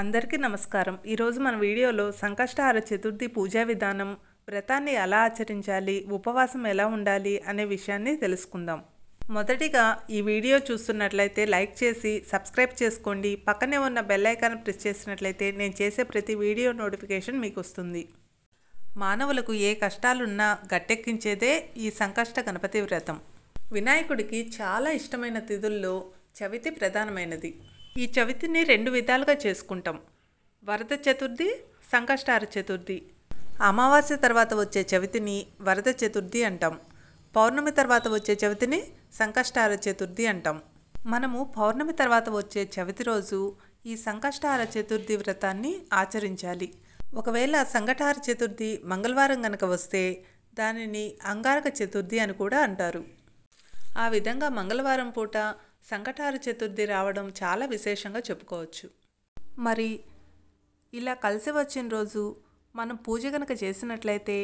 అందరికీ నమస్కారం ఈరోజు మన వీడియోలో సంకష్టహార చతుర్థి పూజా విధానం వ్రతాన్ని ఎలా ఆచరించాలి ఉపవాసం ఎలా ఉండాలి అనే విషయాన్ని తెలుసుకుందాం మొదటిగా ఈ వీడియో చూస్తున్నట్లయితే లైక్ చేసి సబ్స్క్రైబ్ చేసుకోండి పక్కనే ఉన్న బెల్ ఐకాన్ ప్రెస్ చేసినట్లయితే నేను చేసే ప్రతి వీడియో నోటిఫికేషన్ మీకు వస్తుంది మానవులకు ఏ కష్టాలున్నా గట్టెక్కించేదే ఈ సంకష్ట గణపతి వ్రతం వినాయకుడికి చాలా ఇష్టమైన తిథుల్లో చవితి ప్రధానమైనది ఈ చవితిని రెండు విధాలుగా చేసుకుంటాం వరద చతుర్థి సంకష్టార చతుర్థి అమావాస్య తర్వాత వచ్చే చవితిని వరద చతుర్థి అంటాం పౌర్ణమి తర్వాత వచ్చే చవితిని సంకష్టార చతుర్థి అంటాం మనము పౌర్ణమి తర్వాత వచ్చే చవితి రోజు ఈ సంకష్టార చతుర్థి వ్రతాన్ని ఆచరించాలి ఒకవేళ సంకటార చతుర్థి మంగళవారం గనక వస్తే దానిని అంగారక చతుర్థి అని కూడా అంటారు ఆ విధంగా మంగళవారం పూట సంకటార చతుర్థి రావడం చాలా విశేషంగా చెప్పుకోవచ్చు మరి ఇలా కలిసి వచ్చిన రోజు మనం పూజ కనుక చేసినట్లయితే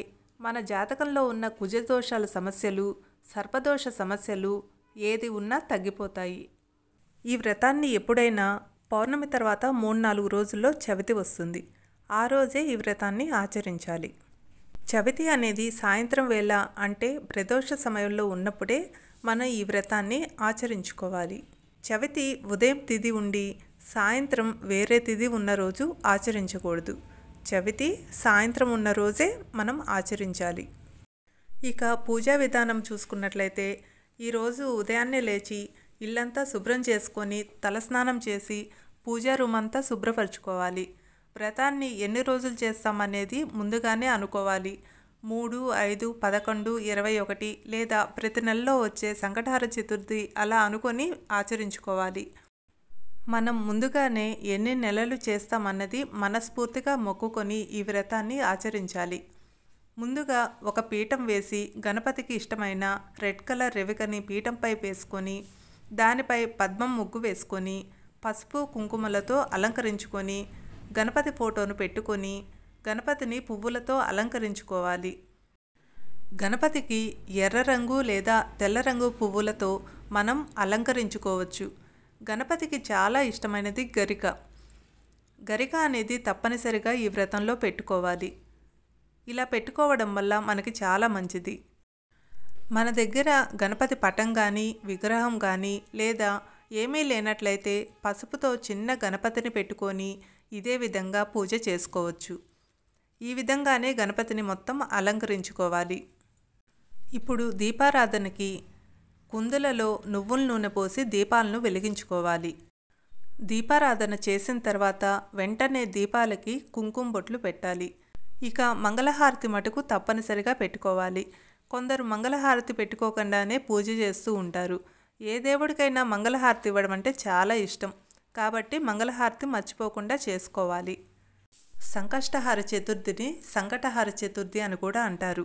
మన జాతకంలో ఉన్న కుజదోషాల సమస్యలు సర్పదోష సమస్యలు ఏది ఉన్నా తగ్గిపోతాయి ఈ వ్రతాన్ని ఎప్పుడైనా పౌర్ణమి తర్వాత మూడు నాలుగు రోజుల్లో చవితి వస్తుంది ఆ రోజే ఈ వ్రతాన్ని ఆచరించాలి చవితి అనేది సాయంత్రం వేళ అంటే ప్రదోష సమయంలో ఉన్నప్పుడే మనం ఈ వ్రతాన్ని ఆచరించుకోవాలి చవితి ఉదయం తిది ఉండి సాయంత్రం వేరే తిది ఉన్న రోజు ఆచరించకూడదు చవితి సాయంత్రం ఉన్న రోజే మనం ఆచరించాలి ఇక పూజా విధానం చూసుకున్నట్లయితే ఈరోజు ఉదయాన్నే లేచి ఇల్లంతా శుభ్రం చేసుకొని తలస్నానం చేసి పూజా రూమ్ అంతా శుభ్రపరచుకోవాలి వ్రతాన్ని ఎన్ని రోజులు చేస్తామనేది ముందుగానే అనుకోవాలి మూడు ఐదు పదకొండు ఇరవై ఒకటి లేదా ప్రతి నెలలో వచ్చే సంకటహార చతుర్థి అలా అనుకొని ఆచరించుకోవాలి మనం ముందుగానే ఎన్ని నెలలు చేస్తామన్నది మనస్ఫూర్తిగా మొక్కుకొని ఈ వ్రతాన్ని ఆచరించాలి ముందుగా ఒక పీఠం వేసి గణపతికి ఇష్టమైన రెడ్ కలర్ రెవికని పీఠంపై వేసుకొని దానిపై పద్మం ముగ్గు వేసుకొని పసుపు కుంకుమలతో అలంకరించుకొని గణపతి ఫోటోను పెట్టుకొని గణపతిని పువ్వులతో అలంకరించుకోవాలి గణపతికి ఎర్ర రంగు లేదా తెల్ల రంగు పువ్వులతో మనం అలంకరించుకోవచ్చు గణపతికి చాలా ఇష్టమైనది గరిక గరిక అనేది తప్పనిసరిగా ఈ వ్రతంలో పెట్టుకోవాలి ఇలా పెట్టుకోవడం వల్ల మనకి చాలా మంచిది మన దగ్గర గణపతి పటం కానీ విగ్రహం కానీ లేదా ఏమీ లేనట్లయితే పసుపుతో చిన్న గణపతిని పెట్టుకొని ఇదే విధంగా పూజ చేసుకోవచ్చు ఈ విధంగానే గణపతిని మొత్తం అలంకరించుకోవాలి ఇప్పుడు దీపారాధనకి కుందులలో నువ్వుల నూనె పోసి దీపాలను వెలిగించుకోవాలి దీపారాధన చేసిన తర్వాత వెంటనే దీపాలకి కుంకుమ బొట్లు పెట్టాలి ఇక మంగళహారతి మటుకు తప్పనిసరిగా పెట్టుకోవాలి కొందరు మంగళహారతి పెట్టుకోకుండానే పూజ చేస్తూ ఉంటారు ఏ దేవుడికైనా మంగళహారతి ఇవ్వడం అంటే చాలా ఇష్టం కాబట్టి మంగళహారతి మర్చిపోకుండా చేసుకోవాలి సంకష్టహార చతుర్థిని సంకటహార చతుర్థి అని కూడా అంటారు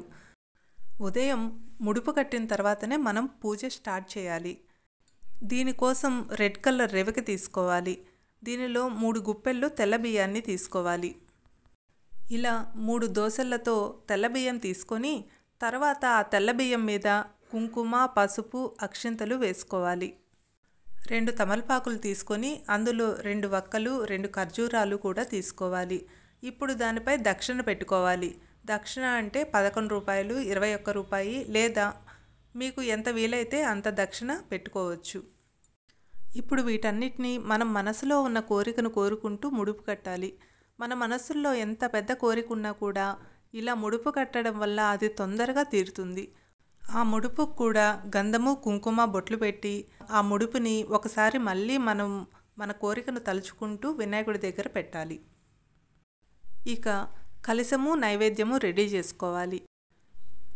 ఉదయం ముడుపు కట్టిన తర్వాతనే మనం పూజ స్టార్ట్ చేయాలి దీనికోసం రెడ్ కలర్ రెవకి తీసుకోవాలి దీనిలో మూడు గుప్పెళ్ళు తెల్ల బియ్యాన్ని తీసుకోవాలి ఇలా మూడు దోశలతో తెల్ల బియ్యం తీసుకొని తర్వాత ఆ తెల్ల బియ్యం మీద కుంకుమ పసుపు అక్షింతలు వేసుకోవాలి రెండు తమలపాకులు తీసుకొని అందులో రెండు వక్కలు రెండు ఖర్జూరాలు కూడా తీసుకోవాలి ఇప్పుడు దానిపై దక్షిణ పెట్టుకోవాలి దక్షిణ అంటే పదకొండు రూపాయలు ఇరవై ఒక్క రూపాయి లేదా మీకు ఎంత వీలైతే అంత దక్షిణ పెట్టుకోవచ్చు ఇప్పుడు వీటన్నిటినీ మనం మనసులో ఉన్న కోరికను కోరుకుంటూ ముడుపు కట్టాలి మన మనసుల్లో ఎంత పెద్ద కోరిక ఉన్నా కూడా ఇలా ముడుపు కట్టడం వల్ల అది తొందరగా తీరుతుంది ఆ ముడుపుకు కూడా గంధము కుంకుమ బొట్లు పెట్టి ఆ ముడుపుని ఒకసారి మళ్ళీ మనం మన కోరికను తలుచుకుంటూ వినాయకుడి దగ్గర పెట్టాలి ఇక కలిసము నైవేద్యము రెడీ చేసుకోవాలి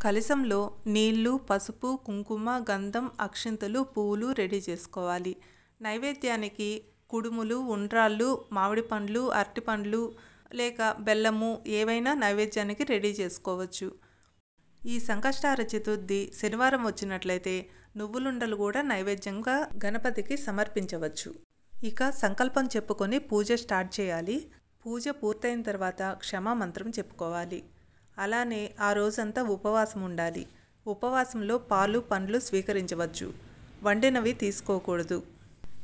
కలిసంలో నీళ్లు పసుపు కుంకుమ గంధం అక్షింతలు పువ్వులు రెడీ చేసుకోవాలి నైవేద్యానికి కుడుములు ఉండ్రాళ్ళు మామిడి పండ్లు అరటి పండ్లు లేక బెల్లము ఏవైనా నైవేద్యానికి రెడీ చేసుకోవచ్చు ఈ సంకష్టార చతుర్థి శనివారం వచ్చినట్లయితే నువ్వులుండలు కూడా నైవేద్యంగా గణపతికి సమర్పించవచ్చు ఇక సంకల్పం చెప్పుకొని పూజ స్టార్ట్ చేయాలి పూజ పూర్తయిన తర్వాత క్షమా మంత్రం చెప్పుకోవాలి అలానే ఆ రోజంతా ఉపవాసం ఉండాలి ఉపవాసంలో పాలు పండ్లు స్వీకరించవచ్చు వండినవి తీసుకోకూడదు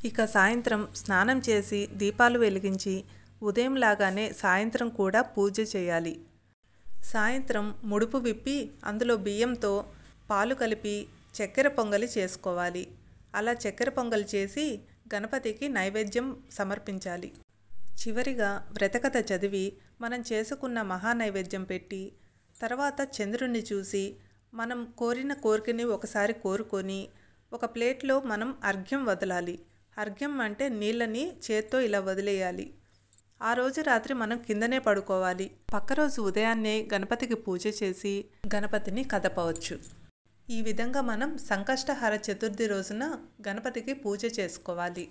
ఇక సాయంత్రం స్నానం చేసి దీపాలు వెలిగించి ఉదయం లాగానే సాయంత్రం కూడా పూజ చేయాలి సాయంత్రం ముడుపు విప్పి అందులో బియ్యంతో పాలు కలిపి చక్కెర పొంగలి చేసుకోవాలి అలా చక్కెర పొంగలి చేసి గణపతికి నైవేద్యం సమర్పించాలి చివరిగా వ్రతకథ చదివి మనం చేసుకున్న మహానైవేద్యం పెట్టి తర్వాత చంద్రుణ్ణి చూసి మనం కోరిన కోరికని ఒకసారి కోరుకొని ఒక ప్లేట్లో మనం అర్ఘ్యం వదలాలి అర్ఘ్యం అంటే నీళ్ళని చేత్తో ఇలా వదిలేయాలి ఆ రోజు రాత్రి మనం కిందనే పడుకోవాలి పక్క రోజు ఉదయాన్నే గణపతికి పూజ చేసి గణపతిని కదపవచ్చు ఈ విధంగా మనం సంకష్టహార చతుర్థి రోజున గణపతికి పూజ చేసుకోవాలి